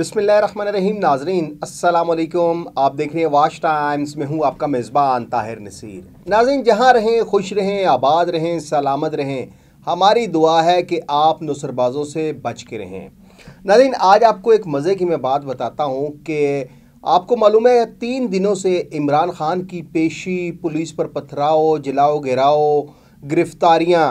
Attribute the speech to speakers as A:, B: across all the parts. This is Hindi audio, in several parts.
A: बिसमीम नाजरीन असलकुम आप देख रहे हैं वाश टाइम्स में हूँ आपका मेज़बान ताहिर नसीर नाजरीन जहाँ रहें खुश रहें आबाद रहें सलामत रहें हमारी दुआ है कि आप नुसरबाजों से बच के रहें नाजरीन आज आपको एक मज़े की मैं बात बताता हूँ कि आपको मालूम है तीन दिनों से इमरान खान की पेशी पुलिस पर पथराव जलाओ गिराओ गिरफ्तारियाँ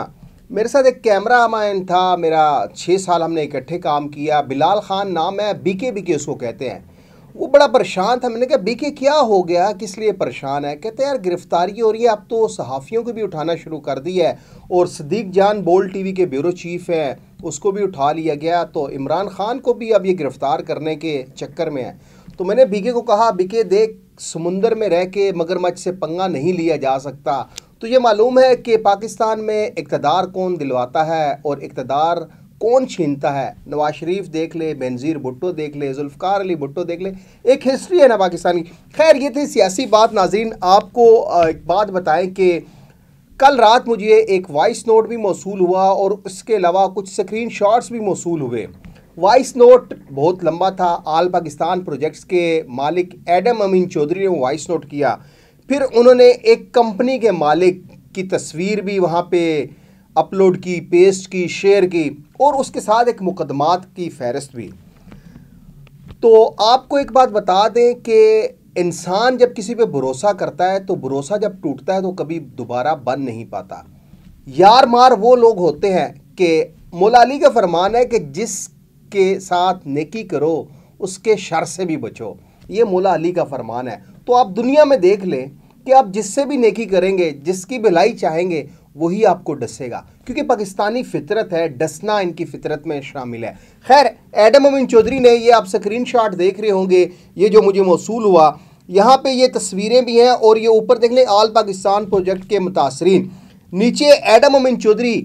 A: मेरे साथ एक कैमरा मैन था मेरा छः साल हमने इकट्ठे काम किया बिलाल खान नाम है बीके बीके उसको कहते हैं वो बड़ा परेशान था मैंने कहा बीके क्या हो गया किस लिए परेशान है कहते यार गिरफ्तारी हो रही है अब तो सहाफ़ियों को भी उठाना शुरू कर दिया है और सदीक जान बोल टीवी के ब्यूरो चीफ़ हैं उसको भी उठा लिया गया तो इमरान खान को भी अब ये गिरफ़्तार करने के चक्कर में है तो मैंने बीके को कहा बीके देख समुंदर में रह के मगरमच्छ से पंगा नहीं लिया जा सकता तो ये मालूम है कि पाकिस्तान में इकतदार कौन दिलवाता है और इकतदार कौन छीनता है नवाज शरीफ देख ले बेनज़ीर भुट्टो देख ले जुल्फ़ार अली भुट्टो देख ले एक हिस्ट्री है ना पाकिस्तान की खैर ये थी सियासी बात नाजीन आपको एक बात बताएं कि कल रात मुझे एक वॉइस नोट भी मौसू हुआ और उसके अलावा कुछ स्क्रीन शॉट्स भी मौसू हुए वॉइस नोट बहुत लंबा था आल पाकिस्तान प्रोजेक्ट्स के मालिक एडम अमीन चौधरी ने वॉइस नोट किया फिर उन्होंने एक कंपनी के मालिक की तस्वीर भी वहाँ पे अपलोड की पेस्ट की शेयर की और उसके साथ एक मुकदमात की फहरिस्त भी तो आपको एक बात बता दें कि इंसान जब किसी पे भरोसा करता है तो भरोसा जब टूटता है तो कभी दोबारा बन नहीं पाता यार मार वो लोग होते हैं कि मोलाली अली का फरमान है कि जिसके साथ नेकी करो उसके शर से भी बचो ये मोला अली का फरमान है तो आप दुनिया में देख लें कि आप जिससे भी नेकी करेंगे जिसकी भलाई चाहेंगे वही आपको डसेगा क्योंकि पाकिस्तानी फितरत है डसना इनकी फितरत में शामिल है खैर एडम अमिन चौधरी ने ये आप स्क्रीन शॉट देख रहे होंगे ये जो मुझे मौसू हुआ यहाँ पे ये तस्वीरें भी हैं और ये ऊपर देख लें आल पाकिस्तान प्रोजेक्ट के मुतासरीन नीचे एडम अमिन चौधरी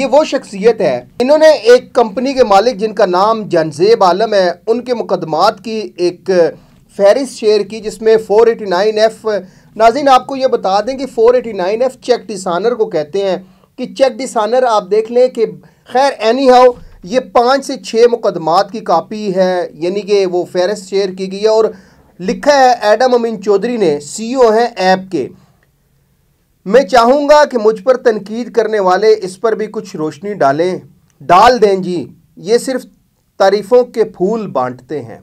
A: ये वो शख्सियत है इन्होंने एक कंपनी के मालिक जिनका नाम जनजेब आलम है उनके मुकदमात की एक फहरिस्त शेयर की जिसमें फोर एटी नाइन एफ़ नाजिन आपको ये बता दें कि नाइन एफ चेक डिसानर को कहते हैं कि चेक डिसानर आप देख लें कि खैर एनी हाउ ये पाँच से छः मुकदमात की कापी है यानी कि वो फहरस्त शेयर की गई है और लिखा है एडम अमीन चौधरी ने सी ओ e हैं ऐप के मैं चाहूँगा कि मुझ पर तनकीद करने वाले इस पर भी कुछ रोशनी डालें डाल दें जी ये सिर्फ तारीफ़ों के फूल बांटते हैं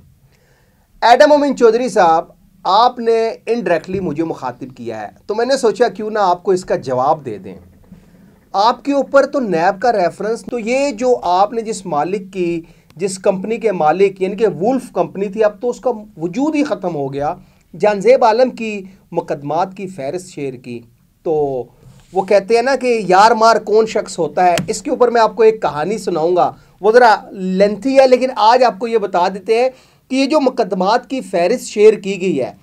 A: एडम अमीन चौधरी साहब आपने इनडायरेक्टली मुझे मुखातिब किया है तो मैंने सोचा क्यों ना आपको इसका जवाब दे दें आपके ऊपर तो नैब का रेफरेंस तो ये जो आपने जिस मालिक की जिस कंपनी के मालिक यानी कि वुल्फ कंपनी थी अब तो उसका वजूद ही ख़त्म हो गया जानजेब आलम की मुकदमात की फहरिस्त शेयर की तो वो कहते हैं ना कि यार मार कौन शख्स होता है इसके ऊपर मैं आपको एक कहानी सुनाऊंगा वो ज़रा लेंथी है लेकिन आज आपको ये बता देते हैं कि ये जो मुकदमात की फहरिस्त शेयर की गई है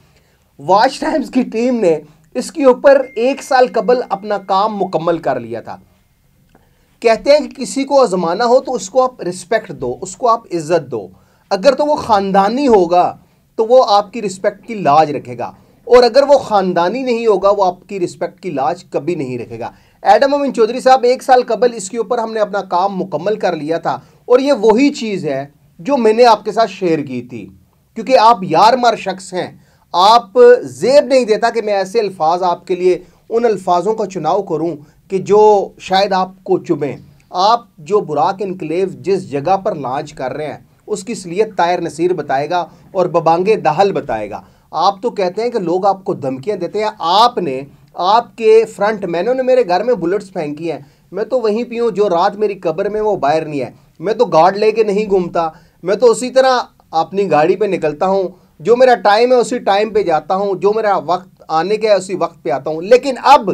A: वाच टाइम्स की टीम ने इसके ऊपर एक साल कबल अपना काम मुकम्मल कर लिया था कहते हैं कि किसी को आजमाना हो तो उसको आप रिस्पेक्ट दो उसको आप इज़्ज़त दो अगर तो वो ख़ानदानी होगा तो वो आपकी रिस्पेक्ट की लाज रखेगा और अगर वो ख़ानदानी नहीं होगा वो आपकी रिस्पेक्ट की लाज कभी नहीं रखेगा एडम अमिन चौधरी साहब एक साल कबल इसके ऊपर हमने अपना काम मुकम्मल कर लिया था और ये वही चीज़ है जो मैंने आपके साथ शेयर की थी क्योंकि आप यार मार शख्स हैं आप जेब नहीं देता कि मैं ऐसे अल्फाज आपके लिए उन अल्फाजों का चुनाव करूं कि जो शायद आपको चुभें आप जो बुराक इनकलेव जिस जगह पर लॉन्च कर रहे हैं उसकी सलीत तायर नसीर बताएगा और बबांगे दहल बताएगा आप तो कहते हैं कि लोग आपको धमकियाँ देते हैं आपने आपके फ्रंट मैनों ने मेरे घर में बुलेट्स फेंकी हैं मैं तो वहीं पी हूँ जो रात मेरी कब्र में वो बाहर नहीं है मैं तो गार्ड लेके नहीं घूमता मैं तो उसी तरह अपनी गाड़ी पे निकलता हूँ जो मेरा टाइम है उसी टाइम पे जाता हूँ जो मेरा वक्त आने का है उसी वक्त पे आता हूँ लेकिन अब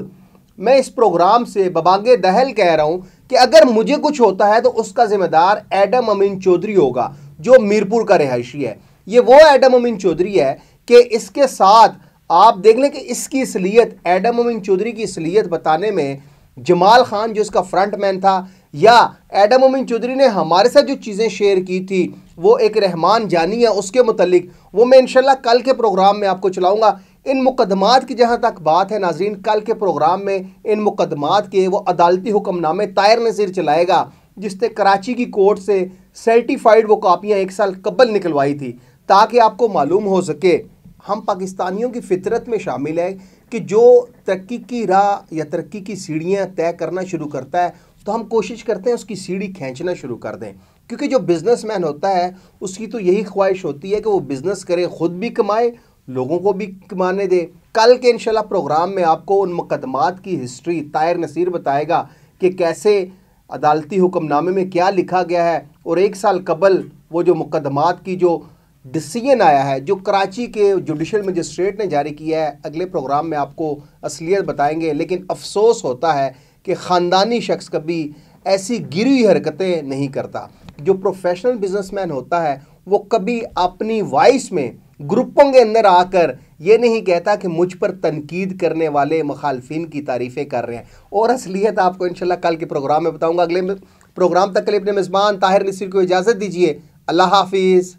A: मैं इस प्रोग्राम से बबांगे दहल कह रहा हूँ कि अगर मुझे कुछ होता है तो उसका जिम्मेदार एडम अमीन चौधरी होगा जो मीरपुर का रिहायशी है ये वो एडम अमीन चौधरी है कि इसके साथ आप देख लें कि इसकी असलियत एडम अमीन चौधरी की असलियत बताने में जमाल खान जो इसका फ्रंट मैन था या एडम उमिन चौधरी ने हमारे साथ जो चीज़ें शेयर की थी वो एक रहमान जानी है उसके मतलब वो मैं इनशाला कल के प्रोग्राम में आपको चलाऊँगा इन मुकदमात की जहाँ तक बात है नाजरीन कल के प्रोग्राम में इन मुकदमात के वो अदालती हुक्मनामे तायर नज़ीर चलाएगा जिसने कराची की कोर्ट से सर्टिफाइड वो कापियाँ एक साल कबल निकलवाई थी ताकि आपको मालूम हो सके हम पाकिस्तानियों की फितरत में शामिल है कि जो तरक्की की राह या तरक्की की सीढ़ियाँ तय करना शुरू करता है तो हम कोशिश करते हैं उसकी सीढ़ी खींचना शुरू कर दें क्योंकि जो बिज़नेसमैन होता है उसकी तो यही ख्वाहिश होती है कि वो बिज़नेस करे ख़ुद भी कमाए लोगों को भी कमाने दे कल के इंशाल्लाह प्रोग्राम में आपको उन मुकदमात की हिस्ट्री तायर नसीर बताएगा कि कैसे अदालती हुक्मनामे में क्या लिखा गया है और एक साल कबल वो जो मुकदमात की जो डिसीजन आया है जो कराची के जुडिशल मजिस्ट्रेट ने जारी किया है अगले प्रोग्राम में आपको असलियत बताएंगे लेकिन अफसोस होता है कि ख़ानदानी शख्स कभी ऐसी गिरी हरकतें नहीं करता जो प्रोफेशनल बिजनेसमैन होता है वो कभी अपनी वॉइस में ग्रुपों के अंदर आकर ये नहीं कहता कि मुझ पर तनकीद करने वाले मुखालफी की तारीफ़ें कर रहे हैं और असलियत आपको इन कल के प्रोग्राम में बताऊँगा अगले प्रोग्राम तक के लिए अपने मेज़बान ताहिर नसीर को इजाज़त दीजिए अल्लाह हाफिज़